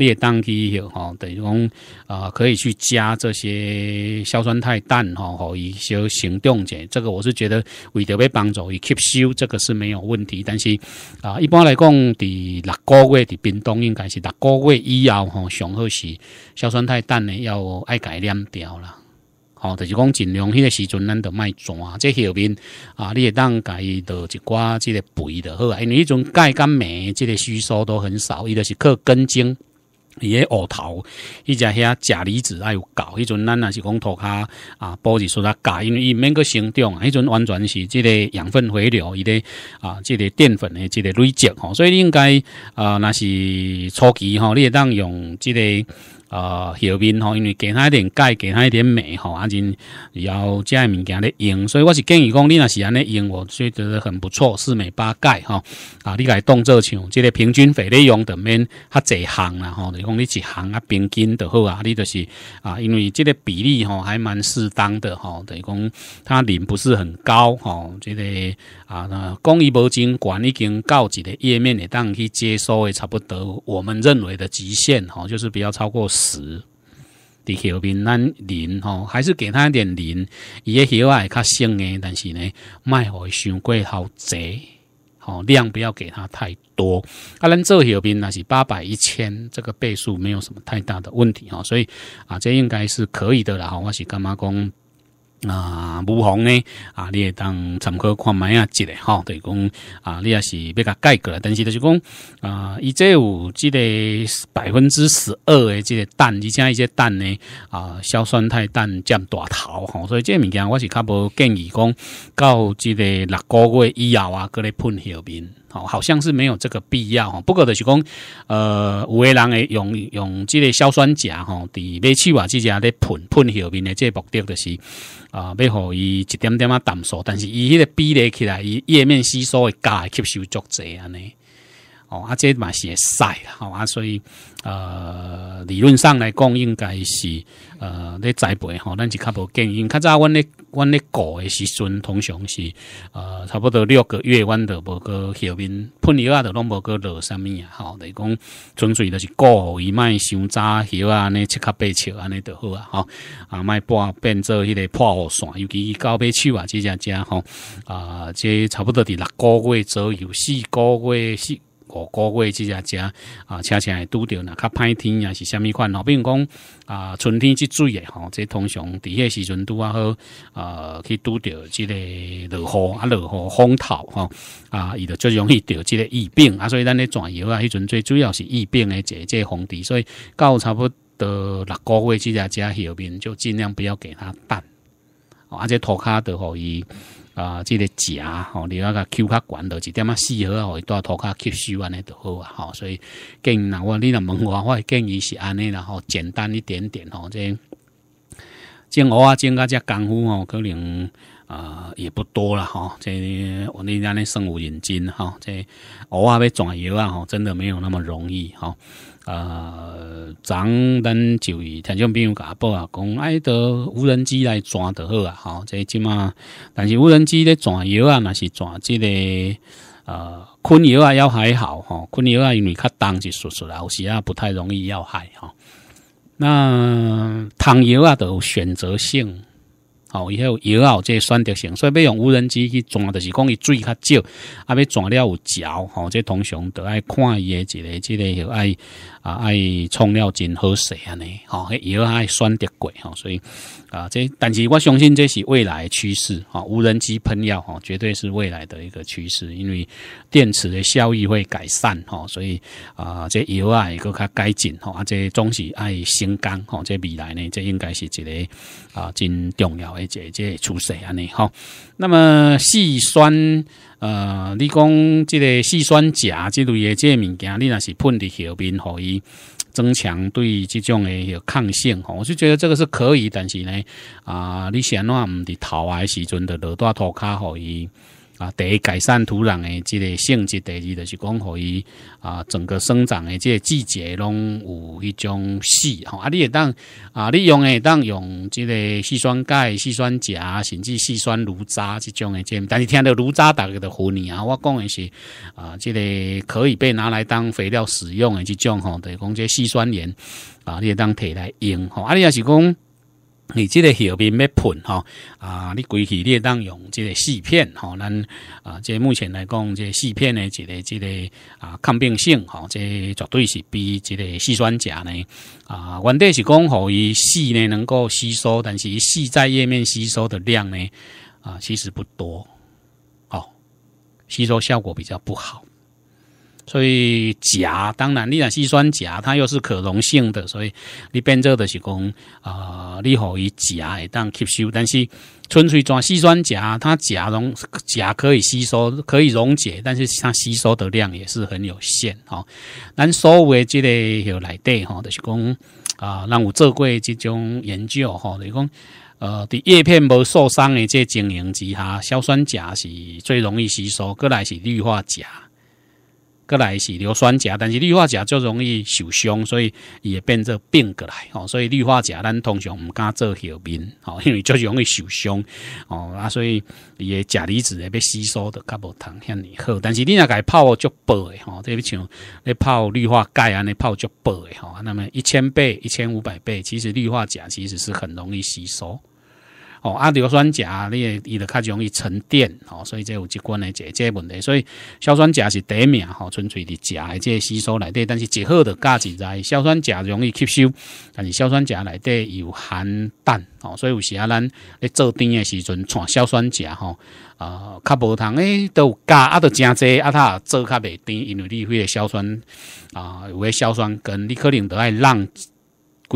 也当去吼，等于讲啊，可以去加这些硝酸钛氮吼吼一些行动剂。这个我是觉得为着要帮助伊吸收，这个是没有问题。但是啊，一般来讲，伫六个月的冰冻应该是六个月以后吼，上好是硝酸钛氮呢要爱改良掉了。哦，就是讲尽量迄个时阵咱就卖抓。即后面啊，也当钙落一寡即个肥就好啊，因为迄种钙、跟镁即个吸收都很少，伊都是靠根茎。伊诶芋头，伊只遐钾离子，啊，有够迄阵咱若是讲涂骹啊，保持出来钙，因为伊免佮生长，迄阵完全是即个养分回流，伊个啊，即个淀粉的即个累积吼，所以你应该啊，若是初期吼，你当用即个。啊，后面吼，因为给他一点钙，给他一点镁吼，啊，真然后这类物件咧用，所以我是建议讲，你若是安尼用，我觉得很不错，四镁八钙哈啊，你来动作像，即个平均咧用，的面，较济行啦吼，等于讲你一行啊，平均就好啊，你就是啊，因为即个比例吼还蛮适当的吼，等于讲它磷不是很高吼，即个啊，那伊无真悬，管经跟一个页面会当去接收的差不多，我们认为的极限吼，就是不要超过。石，的小兵，那磷吼，还是给他一点磷，伊的小爱较性诶，但是呢，卖伊伤贵好贼，好量不要给他太多，啊，咱这小兵那是八百一千，这个倍数没有什么太大的问题哈，所以啊，这应该是可以的啦，哈，我是干嘛讲？啊，无妨呢，啊，你当参考看卖啊，即个吼，对讲啊，你也是比较改革，但是就是讲啊，伊这有即个百分之十二的即个氮，而且一些氮呢，啊，硝酸态氮占大头吼，所以即个物件我是较无建议讲到即个六个月以后啊，搁咧喷后面。哦，好像是没有这个必要哈。不过就是讲，呃，有的人会用用即个硝酸钾吼，伫煤气瓦之间咧喷喷后面的即个目的就是啊，要互伊一点点啊淡素，但是伊迄个比例起来，伊液面吸收会加吸收足侪安尼。哦，啊，这嘛是晒，好啊，所以呃，理论上来讲应该是呃，咧栽培吼，咱就较无建议。因为阮咧阮咧顾诶时阵，通常是呃，差不多六个月，阮就无个后面喷药啊，都拢无个落啥物啊，吼、等于讲纯粹就是顾伊卖，想早尿啊，尼七克八切安尼都好啊，吼，啊，卖变做迄个破线，尤其伊到尾手啊，即只即吼啊，即差不多伫六个月左右，四个月四。五个月即只家啊，恰恰会拄着若较歹天啊，是虾米款？哦，比如讲啊，春天即水诶吼，这通常伫迄时阵拄啊，好呃，去拄着即个落雨啊，落雨风头吼啊，伊着最容易着即个疫病啊，所以咱咧转游啊，迄阵最主要是疫病诶，这这防治，所以到差不多六个月即只家后面就尽量不要给他办，啊，且涂骹着互伊。啊，即个食吼，你话个 Q 较悬，到，一点啊适合吼，以多托卡吸收安尼都好啊吼，所以建议那我你若问我，我建议是安尼啦吼，简单一点点吼，即种蚵啊，种啊只功夫哦，可能啊也不多了吼，即我哋讲咧生活现金吼，即蚵啊要转移啊吼，真的没有那么容易吼。呃，咱就以听众朋友甲我报啊，讲爱到无人机来抓的好啊，好，这起码。但是无人机咧抓药啊，那是抓这个呃，坤油啊要还好哈，坤油啊因为较重是说出啦，有时啊不太容易要害哈。那汤药啊都选择性。好以后药啊，这选择性，所以要用无人机去转，就是讲伊水较少，啊，要转了有嚼，吼，这通常都爱看伊个一个之个爱啊爱冲料真好势安尼，吼，以后爱选择过，吼，所以啊，这但是我相信这是未来趋势，吼，无人机喷药，吼，绝对是未来的一个趋势，因为电池的效益会改善，吼，所以啊，这药啊也搁较改进，吼，啊，这总是爱新钢，吼，这未来呢，这应该是一个啊真重要的。这这出势安尼吼。那么，细酸呃，你讲这个细酸钾，这诶，即这物件，你若是喷伫后面，可以增强对这种的抗性。吼。我就觉得这个是可以，但是呢，啊，你先话毋伫头啊时阵，就落大涂骹互伊。啊，第一改善土壤的即个性质，第二就是讲可以啊，整个生长的即个季节拢有一种势吼。啊，你也当啊，你用诶当用即个细酸钙、细酸钾，甚至细酸硫渣即种诶即，但是听到硫渣大家都糊你啊。我讲诶是啊，即个可以被拿来当肥料使用诶即种吼，等于讲即细酸盐啊，你也当摕来用吼。啊，你也是讲。你这个后面要喷哈啊，你枸你会当用这个四片，好，咱啊，这目前来讲，这四片呢，这个这个啊，抗病性好，这绝对是比这个细酸钾呢啊，原地是讲吼伊细呢能够吸收，但是细在叶面吸收的量呢啊，其实不多，好，吸收效果比较不好。所以钾，当然，你讲稀酸钾，它又是可溶性的，所以你变做的是讲啊，你可以钾会当吸收，但是纯粹抓稀酸钾，它钾溶钾可以吸收，可以溶解，但是它吸收的量也是很有限哦。咱所谓即个来对吼，就是讲啊，人有做过即种研究吼，就是讲呃，伫叶片无受伤的即情形之下，硝酸钾是最容易吸收，过来是氯化钾。过来是硫酸钾，但是氯化钾就容易受伤，所以也变作变过来哦。所以氯化钾咱通常唔敢做表面哦，因为就容易受伤哦。啊，所以也钾离子也被吸收的较无通向你好。但是你若伊泡足薄的吼，这不像你泡氯化钙啊，你泡足薄的吼，那么一千倍、一千五百倍，其实氯化钾其实是很容易吸收。哦，啊，硫酸钾，你伊就较容易沉淀哦，所以这有一关的这这即个问题。所以硝酸钾是第一名吼，纯粹的钾的即吸收内底，但是最好的价值在硝酸钾容易吸收，但是硝酸钾内底有含氮哦，所以有时啊咱咧做甜的时阵，创硝酸钾吼，啊较无通诶，都有加，啊都加济，啊也做较袂甜，因为你会硝酸啊，有诶硝酸根，你可能都爱浪。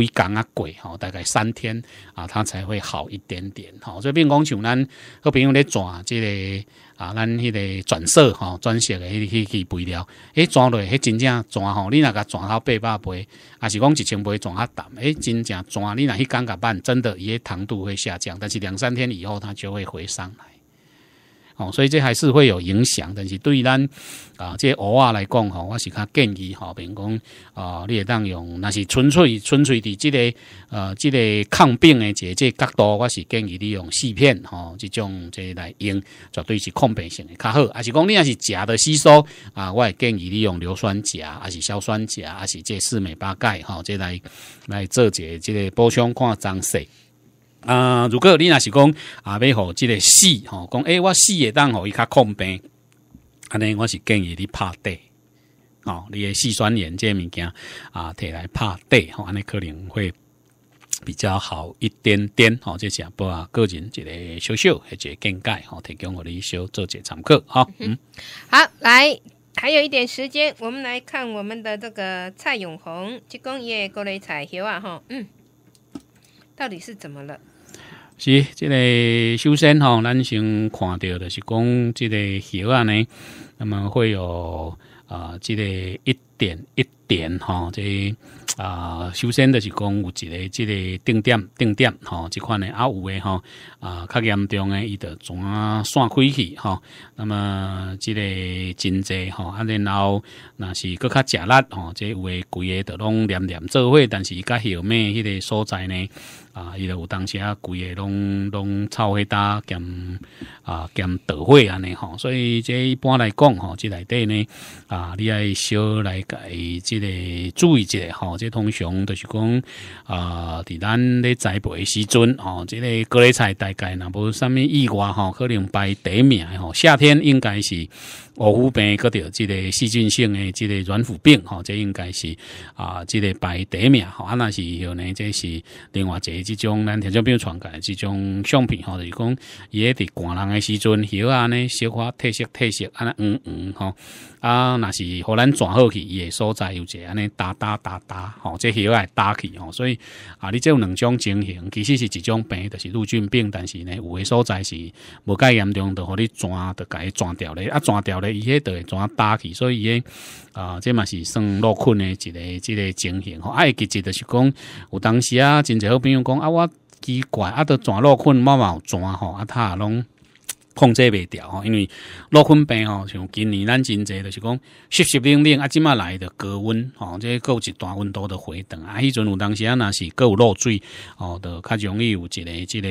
几工啊，贵吼，大概三天啊，它才会好一点点吼。所以变讲像咱个朋友咧转即个啊，咱迄个转色吼，转色的迄迄肥料，迄转落去真正转吼，你若甲转到八百倍，还是讲一千倍转较淡，诶，真正转你若迄感觉慢，真的也糖度会下降，但是两三天以后它就会回上来。哦，所以这还是会有影响，但是对咱啊，这娃娃来讲吼，我是较建议吼，比如讲啊，你会当用那是纯粹纯粹的这个呃，这个抗病的一个这角度，我是建议你用四片吼，这种这来用绝对是抗病性较好。啊，是讲你要是假的吸收啊，我也建议你用硫酸钾，还是硝酸钾，还是这四美八钙吼，这来来做这这个补充看张水。啊，如果你若是讲啊，要互即个硒吼，讲诶，我硒会当互伊较恐病，安尼我是建议你拍地，哦，你诶四酸盐这物件啊，摕来拍地吼，安尼可能会比较好一点点，吼，这些不啊，个人一个小小一个见解，吼，提供我的一小做者参考，吼。嗯，好，来，还有一点时间，我们来看我们的这个蔡永红，即讲爷过来采血啊，哈，嗯，到底是怎么了？是，这个首先吼，咱先看到的是讲这个叶位呢，那么会有啊，这个一点一点吼、即这啊首先的是讲有一个这个定点定点吼，这款呢啊有诶吼啊较严重诶，伊得怎啊散开去吼，那么这个真济吼，啊然后那是搁较食力吼，这有诶贵个都拢连连做伙，但是伊较叶咩迄个所在呢？啊，伊有当时啊，规个拢拢臭迄搭兼啊兼倒火安尼吼，所以这一般来讲吼，这内底呢啊，你爱小来改，即个注意者吼，这通常著是讲啊，伫咱咧栽培时阵吼，即个各类菜大概若无啥物意外吼，可能排第一名吼，夏天应该是。五腐病，搁着即个细菌性诶，即个软腐病吼，这应该是啊，即个排第一名吼，啊那是有呢，这是另外一即种，咱听讲病传来即种相片吼，就是讲伊咧伫寒人诶时阵，有啊呢小花褪色褪色，安尼黄黄吼，啊若是互咱转好去，伊诶所在有者安尼哒哒哒哒吼，即个爱打去吼，所以啊，你这有两种情形，其实是一种病，就是陆菌病，但是呢，有诶所在是无介严重，就互你转，甲伊转掉咧，啊转掉咧。伊迄会转打起，所以伊啊，即嘛是算落困诶一个一个情形吼。啊，伊其实就是讲，有当时啊，真侪好朋友讲啊，我奇怪啊，都怎落困，毛毛转吼，啊，他拢。控制未掉，因为落困病吼，像今年咱真济就是讲，淅淅冷冷啊，即满来的高温哦，这个有一段温度的回荡啊，迄阵有当时啊若是有落水哦，着较容易有一个即个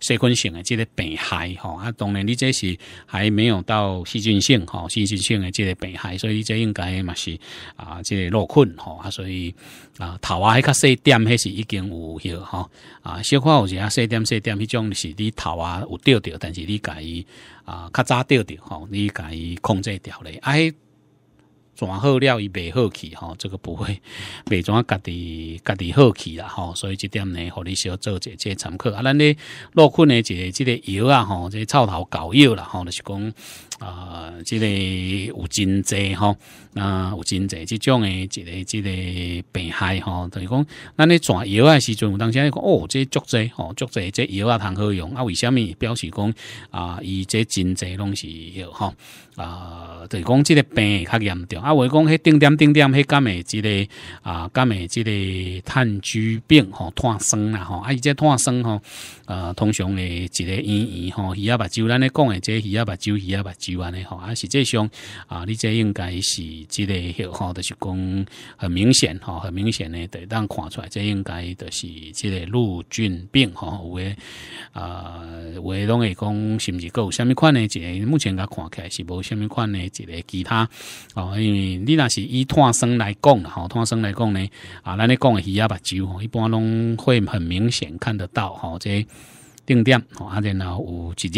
细菌性的即个病害哦，啊，当然你这是还没有到细菌性吼，细菌性的即个病害，所以这应该嘛是啊，即个落困哦，啊，所以。啊，头啊，迄较细点，迄是已经有迄吼啊，小可有者啊，细点细点，迄种是你头啊有掉掉，但是你家己啊，较早掉掉，吼，你家己控制掉啊，迄转好料伊袂好去，哈，这个不会，袂转家己家己好去啦，哈，所以即点呢，互你小做这这参考，啊，咱咧落困呢，就即个药啊，吼，即臭头膏药啦，吼，就是讲。啊，这个有真济吼，啊，有真济即种诶，一个、即个病害吼，著是讲，咱咧抓药诶时阵，有当时咧讲哦，即足材吼，足材即药啊，通好用啊，为什么？表示讲啊，伊这真济拢是药吼，啊，著是讲即个病较严重啊，我讲迄定点、定点迄干诶，即个啊，干诶，即个炭疽病吼，炭生啦吼，啊，伊这炭生吼，啊，通常诶，一个医院吼，鱼啊目睭，咱咧讲诶，这，鱼啊目睭，鱼啊目。就安尼吼啊实际上啊你这应该是即个迄吼著是讲很明显吼很明显的地当看出来这应该著是即个陆俊病吼有诶啊有诶拢会讲是毋是佫有啥物款诶一个目前甲看起来是无啥物款诶一个其他吼因为你若是以碳酸来讲吼碳酸来讲呢啊咱咧讲诶鱼仔目睭吼一般拢会很明显看得到吼这定点吼啊然后有一只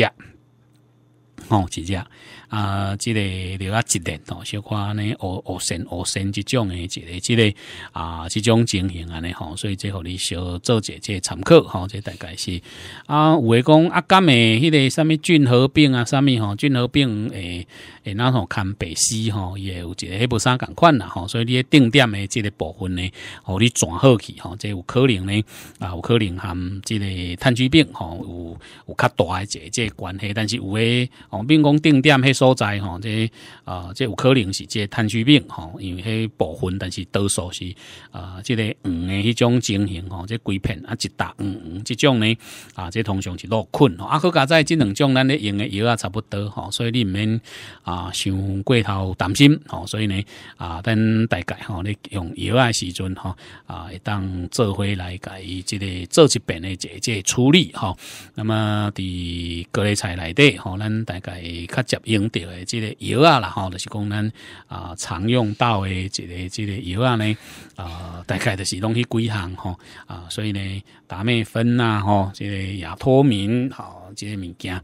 哦，一只。啊，这个另较一类哦，小可安尼学学神学神即种诶，一个即个啊，即种情形安尼吼，所以最互你小做一这参考，吼，这大概是啊，有诶讲啊，甘诶，迄个啥物菌合并啊，啥物吼菌合并诶诶，那吼堪白丝吼，伊、会有一个迄无啥共款啦吼，所以你定点诶即个部分呢，互你转好去吼，这有可能呢啊，有可能含即个炭疽病吼，有有较大一这个关系，但是有诶，我并讲定点迄。所在吼，这啊，这有可能是这炭疽病吼，因为迄部分，但是多数是啊，这个黄的迄种情形吼，这龟片啊，一沓黄黄这种呢啊，这通常是落菌啊。好，加在这两种咱咧用的药啊，差不多吼，所以你免啊，想过头担心吼。所以呢啊，等大概吼，你用药啊时阵吼啊，会当做回来甲伊即个做诶，边的这这处理吼。那么伫各类菜内底吼，咱大概较接应。对的，这个药啊啦，吼，就是讲咱啊常用到的这个、这个药啊呢，啊，大概就是拢去几项吼啊，所以呢，达美芬呐，吼，这个亚托敏，吼，这个物件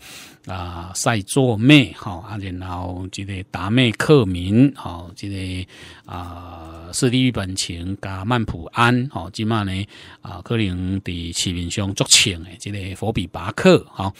啊，赛唑麦，吼，啊，然后这个达美克敏，吼，这个啊，斯利本情加曼普安，吼，即嘛呢啊，可能伫市面上作称的，这个佛比巴克，吼，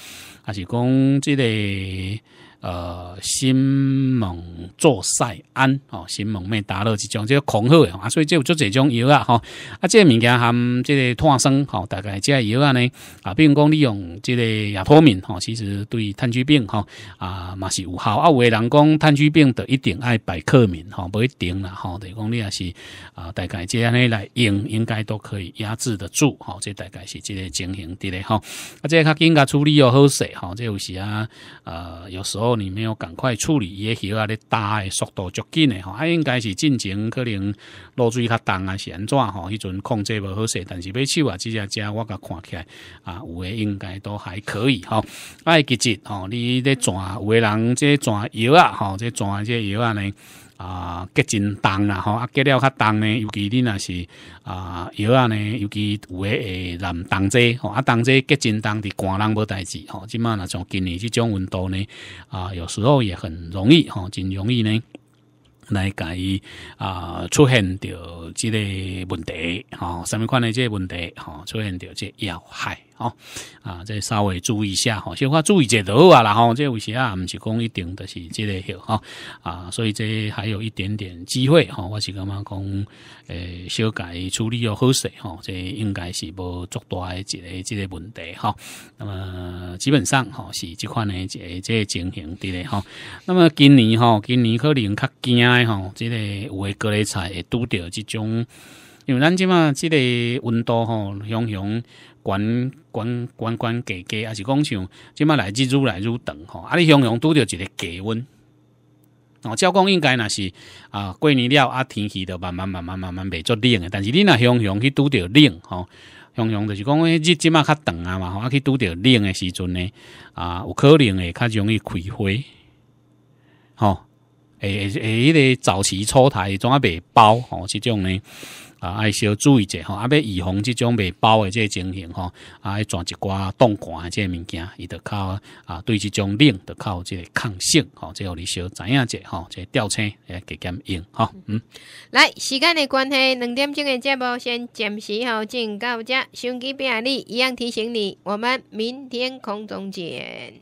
还是讲这个。呃，新蒙做塞安哦，新蒙咩打落即种，即个恐吓诶，啊，所以即有这即种药啊，哈，啊，即个物件含即个碳酸哈，大概即个药啊呢，啊，比如讲利用即个亚脱敏，哈，其实对炭疽病，哈，啊，嘛是有效，啊，有诶人讲炭疽病得一定爱百克敏，哈，不一定啦，哈，等于讲你也是啊，大概即样咧来用，应该都可以压制得住，哈，即大概是即个情形伫咧，哈，啊，即个较紧过处理又好势，哈，即有时啊，呃，有时候。你没有赶快处理，伊个鱼啊咧打的速度足紧诶吼，啊应该是进前可能落水较重啊是安怎吼，迄阵控制无好势，但是要手啊，即只只我甲看起来啊，有诶应该都还可以吼，爱急急吼，你咧转有诶人这转药啊，吼，这转这药啊呢。啊，结真重啦吼，啊结了较重呢，尤其你若是啊药啊呢，尤其有诶冬节吼，啊冬节结真重伫寒人无代志，吼，即满若像今年即种温度呢，啊有时候也很容易吼，真容易呢来甲伊啊出现着即个问题，吼，上面款的个问题，吼出现着即个要害。哦，啊，再稍微注意一下，吼，稍微注意一点好啊了吼，这有时啊，不是讲一定，就是这个许哈，啊，所以这还有一点点机会哈，我是感觉讲，诶，修改处理好势吼、哈，这应该是无足大诶这个即个问题哈，那么基本上哈是这款个这个情形咧吼。那么今年哈，今年可能较惊年哈，这个有诶各类菜会拄着这种。因为咱即嘛，即个温度吼，雄雄管管管管低低，还是讲像即嘛来日愈来愈长吼，啊，你雄雄拄着一个低温，我照讲应该若是啊，过年了啊，天气都慢慢慢慢慢慢袂足冷的，但是你若雄雄去拄着冷吼，雄雄就是讲迄即即嘛较长啊嘛，吼，啊去拄着冷的时阵呢，啊，有可能会较容易开花，吼，诶诶诶，迄个早期初台怎啊袂包吼，是种呢。啊，爱小注意者吼，啊，要预防即种未包的这情形吼，啊，爱抓一寡冻寒的这物件，伊得靠啊，对即种冷得靠即个抗性吼，这互你小知影者吼，即、个吊车来给减用哈，嗯，来时间的关系，两点钟的节目先暂时吼进到只，手机别离一样提醒你，我们明天空中见。